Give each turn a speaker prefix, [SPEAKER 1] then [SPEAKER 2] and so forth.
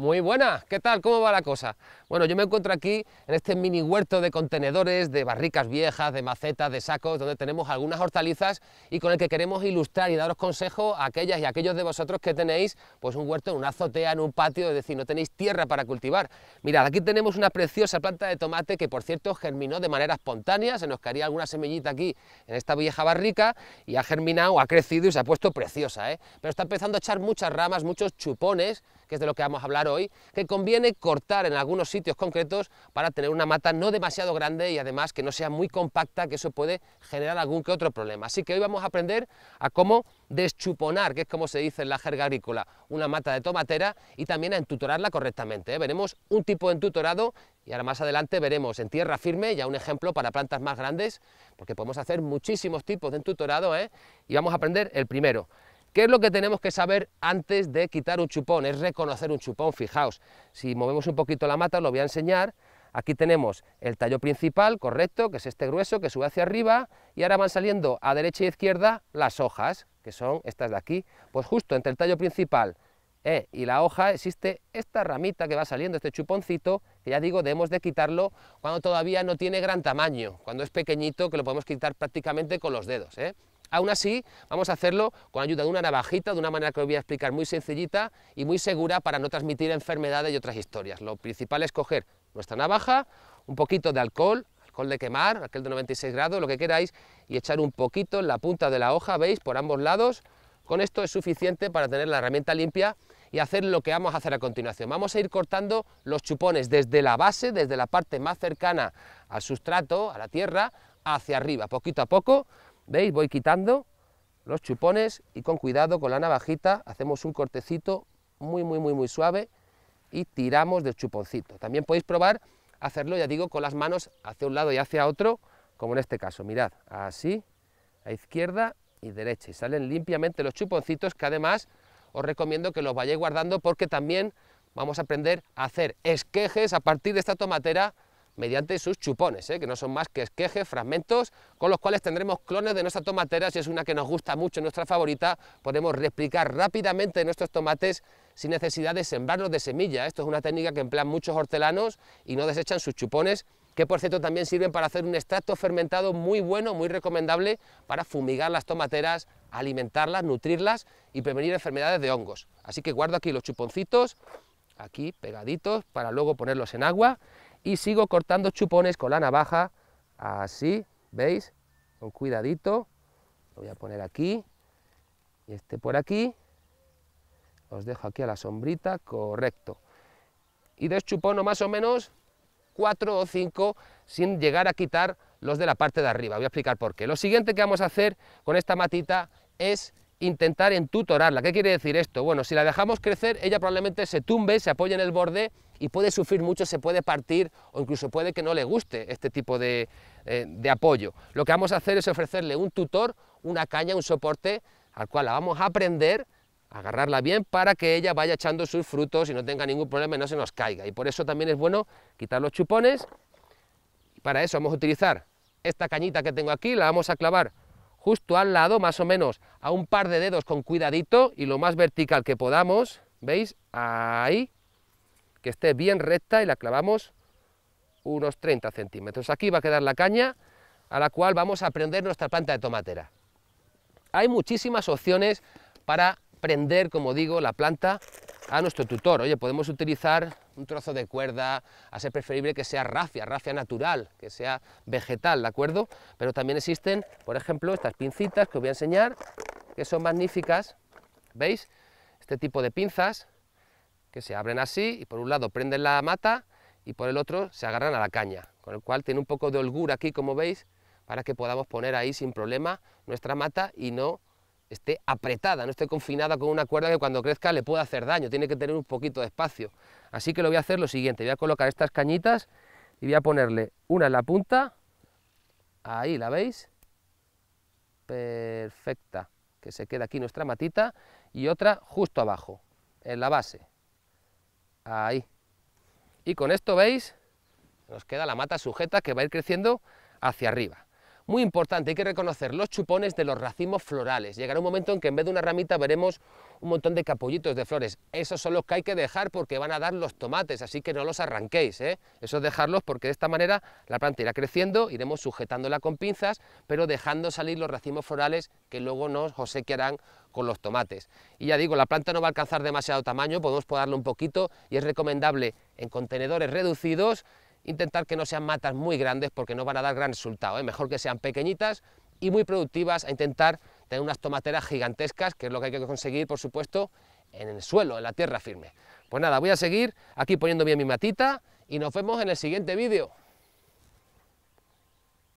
[SPEAKER 1] Muy buenas, ¿qué tal? ¿Cómo va la cosa? Bueno, yo me encuentro aquí en este mini huerto de contenedores, de barricas viejas, de macetas, de sacos, donde tenemos algunas hortalizas y con el que queremos ilustrar y daros consejo a aquellas y aquellos de vosotros que tenéis pues un huerto en una azotea, en un patio, es decir, no tenéis tierra para cultivar. Mirad, aquí tenemos una preciosa planta de tomate que por cierto germinó de manera espontánea, se nos caería alguna semillita aquí en esta vieja barrica y ha germinado, ha crecido y se ha puesto preciosa, ¿eh? pero está empezando a echar muchas ramas, muchos chupones que es de lo que vamos a hablar hoy, que conviene cortar en algunos sitios concretos para tener una mata no demasiado grande y además que no sea muy compacta, que eso puede generar algún que otro problema. Así que hoy vamos a aprender a cómo deschuponar, que es como se dice en la jerga agrícola, una mata de tomatera y también a entutorarla correctamente. ¿eh? Veremos un tipo de entutorado y ahora más adelante veremos en tierra firme, ya un ejemplo para plantas más grandes, porque podemos hacer muchísimos tipos de entutorado ¿eh? y vamos a aprender el primero. ¿Qué es lo que tenemos que saber antes de quitar un chupón? Es reconocer un chupón, fijaos. Si movemos un poquito la mata, os lo voy a enseñar. Aquí tenemos el tallo principal, correcto, que es este grueso que sube hacia arriba, y ahora van saliendo a derecha y e izquierda las hojas, que son estas de aquí. Pues justo entre el tallo principal eh, y la hoja existe esta ramita que va saliendo, este chuponcito, que ya digo, debemos de quitarlo cuando todavía no tiene gran tamaño, cuando es pequeñito, que lo podemos quitar prácticamente con los dedos. Eh. Aún así, vamos a hacerlo con ayuda de una navajita, de una manera que os voy a explicar muy sencillita y muy segura para no transmitir enfermedades y otras historias. Lo principal es coger nuestra navaja, un poquito de alcohol, alcohol de quemar, aquel de 96 grados, lo que queráis, y echar un poquito en la punta de la hoja, veis, por ambos lados. Con esto es suficiente para tener la herramienta limpia y hacer lo que vamos a hacer a continuación. Vamos a ir cortando los chupones desde la base, desde la parte más cercana al sustrato, a la tierra, hacia arriba, poquito a poco, ¿Veis? Voy quitando los chupones y con cuidado con la navajita hacemos un cortecito muy, muy, muy, muy suave y tiramos del chuponcito. También podéis probar hacerlo, ya digo, con las manos hacia un lado y hacia otro, como en este caso. Mirad, así, a izquierda y derecha. Y salen limpiamente los chuponcitos que además os recomiendo que los vayáis guardando porque también vamos a aprender a hacer esquejes a partir de esta tomatera mediante sus chupones, ¿eh? que no son más que esquejes, fragmentos, con los cuales tendremos clones de nuestra tomatera, si es una que nos gusta mucho, nuestra favorita, podemos replicar rápidamente nuestros tomates sin necesidad de sembrarlos de semilla. Esto es una técnica que emplean muchos hortelanos y no desechan sus chupones, que por cierto también sirven para hacer un extracto fermentado muy bueno, muy recomendable, para fumigar las tomateras, alimentarlas, nutrirlas y prevenir enfermedades de hongos. Así que guardo aquí los chuponcitos, aquí pegaditos, para luego ponerlos en agua y sigo cortando chupones con la navaja, así, ¿veis? Con cuidadito, lo voy a poner aquí, y este por aquí, os dejo aquí a la sombrita, correcto. Y chupono más o menos cuatro o cinco, sin llegar a quitar los de la parte de arriba, voy a explicar por qué. Lo siguiente que vamos a hacer con esta matita es intentar entutorarla. ¿Qué quiere decir esto? Bueno, si la dejamos crecer, ella probablemente se tumbe, se apoya en el borde y puede sufrir mucho, se puede partir o incluso puede que no le guste este tipo eh, de, apoyo. Lo que vamos a hacer es ofrecerle un tutor, una caña, un soporte al cual la vamos a aprender agarrarla bien para que ella vaya echando sus frutos y no tenga ningún problema y no se nos caiga. Y por eso también es bueno quitar los chupones. Para eso vamos a utilizar esta cañita que tengo aquí, la vamos a clavar justo al lado, más o menos a un par de dedos con cuidadito y lo más vertical que podamos, ¿veis? Ahí, que esté bien recta y la clavamos unos 30 centímetros. Aquí va a quedar la caña a la cual vamos a prender nuestra planta de tomatera. Hay muchísimas opciones para prender, como digo, la planta a nuestro tutor. Oye, podemos utilizar un trozo de cuerda, a ser preferible que sea rafia, rafia natural, que sea vegetal, ¿de acuerdo? Pero también existen, por ejemplo, estas pincitas que os voy a enseñar, que son magníficas, ¿veis? Este tipo de pinzas que se abren así y por un lado prenden la mata y por el otro se agarran a la caña, con el cual tiene un poco de holgura aquí, como veis, para que podamos poner ahí sin problema nuestra mata y no esté apretada, no esté confinada con una cuerda que cuando crezca le pueda hacer daño, tiene que tener un poquito de espacio. Así que lo voy a hacer lo siguiente, voy a colocar estas cañitas y voy a ponerle una en la punta, ahí la veis, perfecta, que se queda aquí nuestra matita, y otra justo abajo, en la base, ahí. Y con esto veis, nos queda la mata sujeta que va a ir creciendo hacia arriba. Muy importante, hay que reconocer los chupones de los racimos florales. Llegará un momento en que en vez de una ramita veremos un montón de capullitos de flores. Esos son los que hay que dejar porque van a dar los tomates, así que no los arranquéis. ¿eh? Eso dejarlos porque de esta manera la planta irá creciendo, iremos sujetándola con pinzas, pero dejando salir los racimos florales que luego nos harán con los tomates. Y ya digo, la planta no va a alcanzar demasiado tamaño, podemos podarle un poquito y es recomendable en contenedores reducidos intentar que no sean matas muy grandes porque no van a dar gran resultado. es ¿eh? Mejor que sean pequeñitas y muy productivas a intentar tener unas tomateras gigantescas, que es lo que hay que conseguir, por supuesto, en el suelo, en la tierra firme. Pues nada, voy a seguir aquí poniendo bien mi matita y nos vemos en el siguiente vídeo.